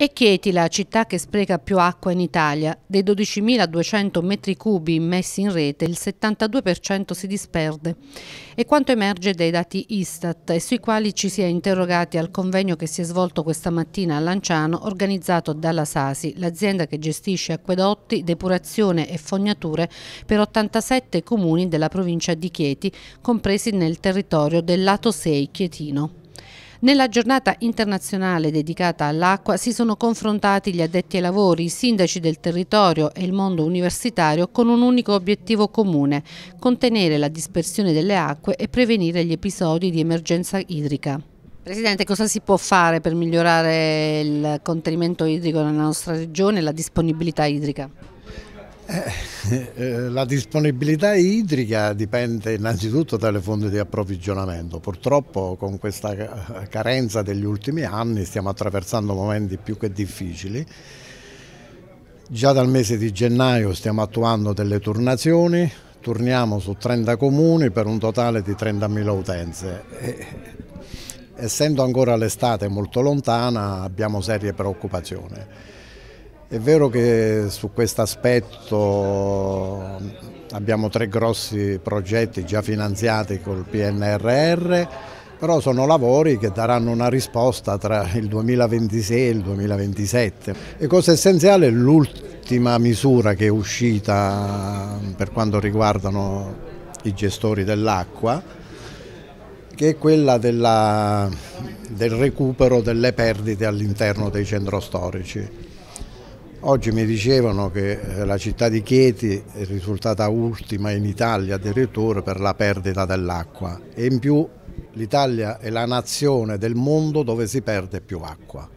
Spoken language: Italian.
È Chieti la città che spreca più acqua in Italia. Dei 12.200 metri cubi immessi in rete, il 72% si disperde. È quanto emerge dai dati Istat e sui quali ci si è interrogati al convegno che si è svolto questa mattina a Lanciano, organizzato dalla Sasi, l'azienda che gestisce acquedotti, depurazione e fognature per 87 comuni della provincia di Chieti, compresi nel territorio del lato 6 chietino. Nella giornata internazionale dedicata all'acqua si sono confrontati gli addetti ai lavori, i sindaci del territorio e il mondo universitario con un unico obiettivo comune, contenere la dispersione delle acque e prevenire gli episodi di emergenza idrica. Presidente, cosa si può fare per migliorare il contenimento idrico nella nostra regione e la disponibilità idrica? Eh, eh, eh, la disponibilità idrica dipende innanzitutto dalle fonti di approvvigionamento. Purtroppo con questa eh, carenza degli ultimi anni stiamo attraversando momenti più che difficili. Già dal mese di gennaio stiamo attuando delle turnazioni, turniamo su 30 comuni per un totale di 30.000 utenze. E, essendo ancora l'estate molto lontana abbiamo serie preoccupazioni. È vero che su questo aspetto abbiamo tre grossi progetti già finanziati col PNRR, però sono lavori che daranno una risposta tra il 2026 e il 2027. E cosa essenziale è l'ultima misura che è uscita per quanto riguardano i gestori dell'acqua, che è quella della, del recupero delle perdite all'interno dei centri storici Oggi mi dicevano che eh, la città di Chieti è risultata ultima in Italia addirittura per la perdita dell'acqua e in più l'Italia è la nazione del mondo dove si perde più acqua.